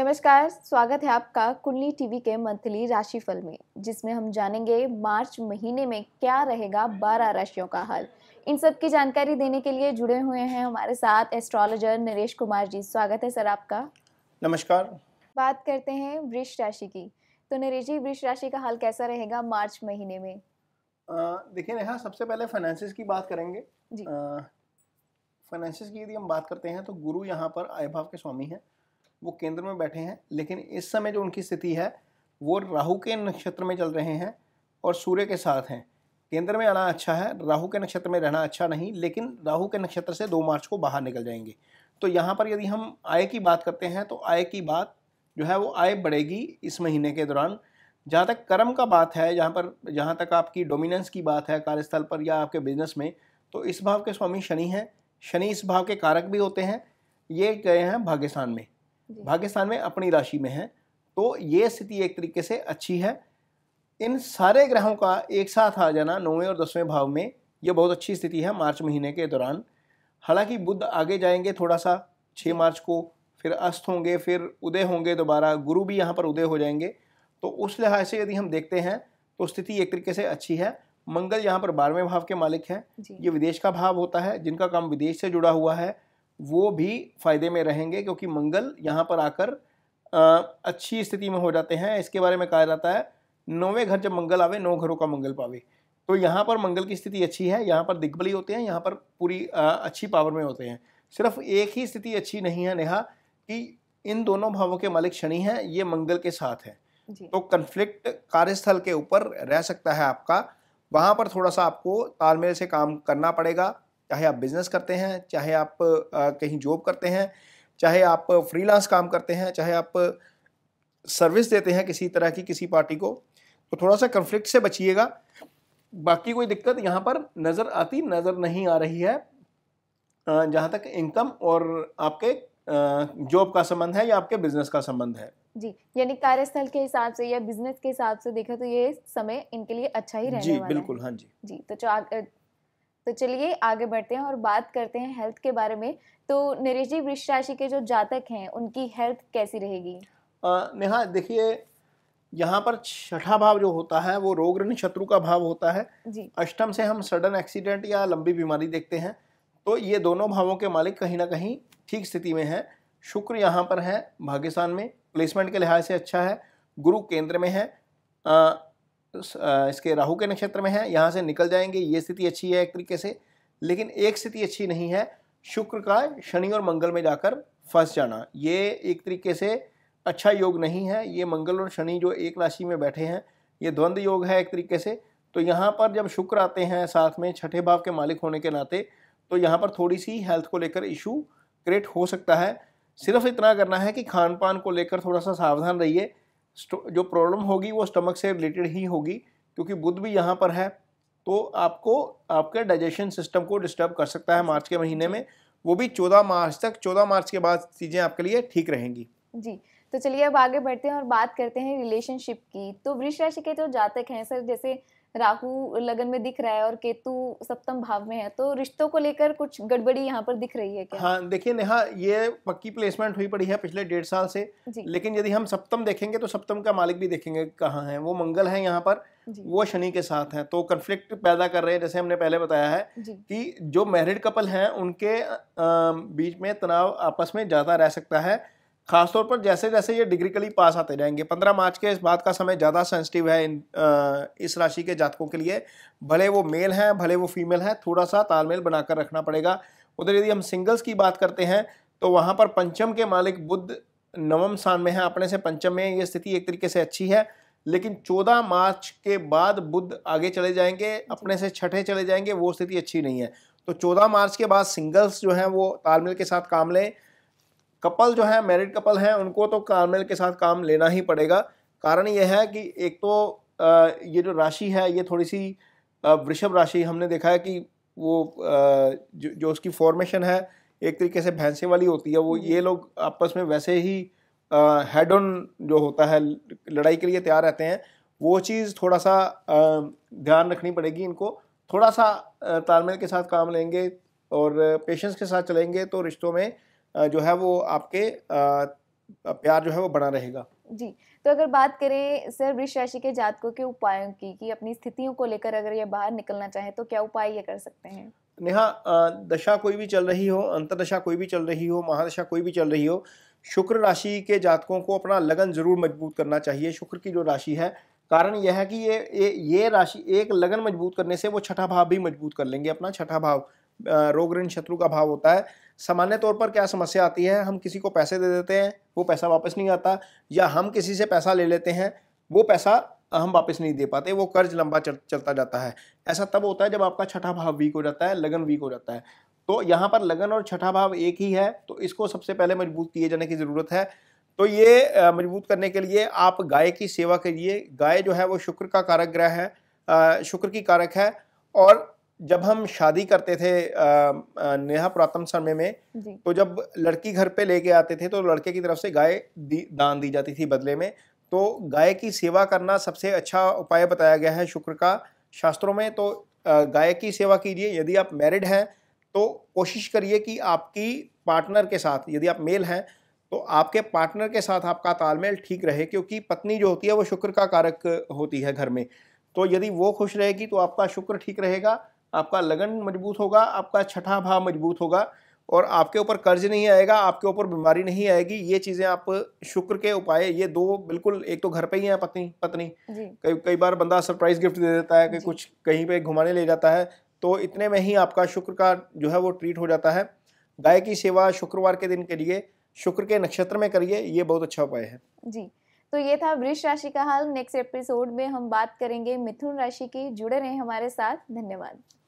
नमस्कार स्वागत है आपका कुंडली टीवी के मंथली राशिफल में जिसमें हम जानेंगे मार्च महीने में क्या रहेगा बारह राशियों का हाल इन सब की जानकारी देने के लिए जुड़े हुए हैं हमारे साथ एस्ट्रोलॉजर नरेश कुमार जी स्वागत है सर आपका नमस्कार बात करते हैं वृक्ष राशि की तो नरेश जी वृक्ष राशि का हाल कैसा रहेगा मार्च महीने में देखिए नेहा सबसे पहले फाइनेंसिस की बात करेंगे फाइनेंसिस की यदि हम बात करते हैं तो गुरु यहाँ पर आय भाव के स्वामी हैं वो केंद्र में बैठे हैं लेकिन इस समय जो उनकी स्थिति है वो राहु के नक्षत्र में चल रहे हैं और सूर्य के साथ हैं केंद्र में आना अच्छा है राहु के नक्षत्र में रहना अच्छा नहीं लेकिन राहु के नक्षत्र से दो मार्च को बाहर निकल जाएंगे तो यहाँ पर यदि हम आय की बात करते हैं तो आय की बात जो है वो आय बढ़ेगी इस महीने के दौरान जहाँ तक कर्म का बात है जहाँ पर जहाँ तक आपकी डोमिनेंस की बात है कार्यस्थल पर या आपके बिजनेस में तो इस भाव के स्वामी शनि हैं शनि इस भाव के कारक भी होते हैं ये गए हैं भाग्यस्थान में भाग्यस्थान में अपनी राशि में है तो ये स्थिति एक तरीके से अच्छी है इन सारे ग्रहों का एक साथ आ जाना नौवें और दसवें भाव में यह बहुत अच्छी स्थिति है मार्च महीने के दौरान हालांकि बुद्ध आगे जाएंगे थोड़ा सा छः मार्च को फिर अस्त होंगे फिर उदय होंगे दोबारा गुरु भी यहाँ पर उदय हो जाएंगे तो उस लिहाज से यदि हम देखते हैं तो स्थिति एक तरीके से अच्छी है मंगल यहाँ पर बारहवें भाव के मालिक हैं ये विदेश का भाव होता है जिनका काम विदेश से जुड़ा हुआ है वो भी फायदे में रहेंगे क्योंकि मंगल यहाँ पर आकर आ, अच्छी स्थिति में हो जाते हैं इसके बारे में कहा जाता है नौवें घर जब मंगल आवे नौ घरों का मंगल पावे तो यहाँ पर मंगल की स्थिति अच्छी है यहाँ पर दिग्बली होते हैं यहाँ पर पूरी आ, अच्छी पावर में होते हैं सिर्फ एक ही स्थिति अच्छी नहीं है नेहा कि इन दोनों भावों के मालिक शनि हैं ये मंगल के साथ हैं तो कन्फ्लिक्ट कार्यस्थल के ऊपर रह सकता है आपका वहाँ पर थोड़ा सा आपको तालमेल से काम करना पड़ेगा चाहे आप बिज़नेस करते हैं चाहे आप कहीं जॉब करते हैं चाहे आप फ्रीलांस काम करते हैं चाहे आप सर्विस देते हैं किसी तरह की किसी पार्टी को तो थोड़ा सा कन्फ्लिक्ट से बचिएगा बाकी कोई दिक्कत यहाँ पर नज़र आती नज़र नहीं आ रही है जहाँ तक इनकम और आपके जॉब का संबंध है या आपके बिजनेस का संबंध है जी यानी कार्यस्थल के हिसाब से या बिजनेस के हिसाब से देखा तो ये समय इनके लिए अच्छा ही रहने जी वाला बिल्कुल हाँ जी जी तो तो चलिए आगे बढ़ते हैं और बात करते हैं हेल्थ के बारे में तो नरेश जी वृक्ष राशि के जो जातक हैं उनकी हेल्थ कैसी रहेगी नेहा देखिए यहाँ पर छठा भाव जो होता है वो रोग शत्रु का भाव होता है अष्टम से हम सडन एक्सीडेंट या लंबी बीमारी देखते हैं तो ये दोनों भावों के मालिक कहीं ना कहीं ठीक स्थिति में है शुक्र यहाँ पर है भाग्यस्थान में प्लेसमेंट के लिहाज से अच्छा है गुरु केंद्र में है इसके राहु के नक्षत्र में है यहाँ से निकल जाएंगे ये स्थिति अच्छी है एक तरीके से लेकिन एक स्थिति अच्छी नहीं है शुक्र का शनि और मंगल में जाकर फंस जाना ये एक तरीके से अच्छा योग नहीं है ये मंगल और शनि जो एक राशि में बैठे हैं ये द्वंद्व योग है एक तरीके से तो यहाँ पर जब शुक्र आते हैं साथ में छठे भाव के मालिक होने के नाते तो यहाँ पर थोड़ी सी हेल्थ को लेकर इशू क्रिएट हो सकता है सिर्फ इतना करना है कि खान पान को लेकर थोड़ा सा सावधान रहिए जो प्रॉब्लम होगी वो स्टमक से रिलेटेड ही होगी क्योंकि बुध भी यहाँ पर है तो आपको आपके डाइजेशन सिस्टम को डिस्टर्ब कर सकता है मार्च के महीने में वो भी चौदह मार्च तक चौदह मार्च के बाद चीज़ें आपके लिए ठीक रहेंगी जी तो चलिए अब आगे बढ़ते हैं और बात करते हैं रिलेशनशिप की तो वृक्ष राशि के जो जातक हैं सर जैसे राहु लगन में दिख रहा है और केतु सप्तम भाव में है तो रिश्तों को लेकर कुछ गड़बड़ी यहाँ पर दिख रही है क्या हाँ देखिए नेहा ये पक्की प्लेसमेंट हुई पड़ी है पिछले डेढ़ साल से लेकिन यदि हम सप्तम देखेंगे तो सप्तम का मालिक भी देखेंगे कहाँ है वो मंगल है यहाँ पर वो शनि के साथ है तो कन्फ्लिक्ट पैदा कर रहे हैं जैसे हमने पहले बताया है कि जो मैरिड कपल हैं उनके बीच में तनाव आपस में ज़्यादा रह सकता है खासतौर पर जैसे जैसे ये डिग्री कली पास आते जाएंगे पंद्रह मार्च के इस बात का समय ज़्यादा सेंसिटिव है इन इस राशि के जातकों के लिए भले वो मेल हैं भले वो फीमेल हैं थोड़ा सा तालमेल बनाकर रखना पड़ेगा उधर यदि हम सिंगल्स की बात करते हैं तो वहाँ पर पंचम के मालिक बुद्ध नवम स्थान में है अपने से पंचम में ये स्थिति एक तरीके से अच्छी है लेकिन चौदह मार्च के बाद बुद्ध आगे चले जाएंगे अपने से छठे चले जाएंगे वो स्थिति अच्छी नहीं है तो चौदह मार्च के बाद सिंगल्स जो हैं वो तालमेल के साथ काम लें कपल जो है मैरिड कपल हैं उनको तो कारमेल के साथ काम लेना ही पड़ेगा कारण यह है कि एक तो ये जो राशि है ये थोड़ी सी वृषभ राशि हमने देखा है कि वो जो, जो उसकी फॉर्मेशन है एक तरीके से भैंसे वाली होती है वो हम्म। ये लोग आपस में वैसे ही हेड ऑन जो होता है लड़ाई के लिए तैयार रहते हैं वो चीज़ थोड़ा सा ध्यान रखनी पड़ेगी इनको थोड़ा सा तालमेल के साथ काम लेंगे और पेशेंस के साथ चलेंगे तो रिश्तों में जो है वो आपके प्यार जो है वो बना रहेगा जी तो अगर बात करें सर वृक्ष राशि के जातकों के उपायों की कि अपनी स्थितियों को लेकर अगर ये बाहर निकलना चाहे तो क्या उपाय ये कर सकते हैं नेहा दशा कोई भी चल रही हो अंतरदशा कोई भी चल रही हो महादशा कोई भी चल रही हो शुक्र राशि के जातकों को अपना लगन जरूर मजबूत करना चाहिए शुक्र की जो राशि है कारण यह है कि ये ये, ये राशि एक लगन मजबूत करने से वो छठा भाव भी मजबूत कर लेंगे अपना छठा भाव रोग ऋण शत्रु का भाव होता है सामान्य तौर पर क्या समस्या आती है हम किसी को पैसे दे देते हैं वो पैसा वापस नहीं आता या हम किसी से पैसा ले लेते हैं वो पैसा हम वापस नहीं दे पाते वो कर्ज लंबा चल, चलता जाता है ऐसा तब होता है जब आपका छठा भाव वीक हो जाता है लगन वीक हो जाता है तो यहाँ पर लगन और छठा भाव एक ही है तो इसको सबसे पहले मजबूत किए जाने की ज़रूरत है तो ये मजबूत करने के लिए आप गाय की सेवा करिए गाय जो है वो शुक्र का कारक ग्रह है शुक्र की कारक है और जब हम शादी करते थे नेहा पुरातन समय में तो जब लड़की घर पे लेके आते थे तो लड़के की तरफ से गाय दान दी जाती थी बदले में तो गाय की सेवा करना सबसे अच्छा उपाय बताया गया है शुक्र का शास्त्रों में तो गाय की सेवा कीजिए यदि आप मैरिड हैं तो कोशिश करिए कि आपकी पार्टनर के साथ यदि आप मेल हैं तो आपके पार्टनर के साथ आपका तालमेल ठीक रहे क्योंकि पत्नी जो होती है वो शुक्र का कारक होती है घर में तो यदि वो खुश रहेगी तो आपका शुक्र ठीक रहेगा आपका लगन मजबूत होगा आपका छठा भाव मजबूत होगा और आपके ऊपर कर्ज नहीं आएगा आपके ऊपर बीमारी नहीं आएगी ये चीज़ें आप शुक्र के उपाय ये दो बिल्कुल एक तो घर पे ही है पत्नी पत्नी कई कई बार बंदा सरप्राइज गिफ्ट दे देता है कि कुछ कहीं पे घुमाने ले जाता है तो इतने में ही आपका शुक्र का जो है वो ट्रीट हो जाता है गाय की सेवा शुक्रवार के दिन के लिए शुक्र के नक्षत्र में करिए ये बहुत अच्छा उपाय है जी तो ये था वृष राशि का हाल नेक्स्ट एपिसोड में हम बात करेंगे मिथुन राशि की जुड़े रहे हमारे साथ धन्यवाद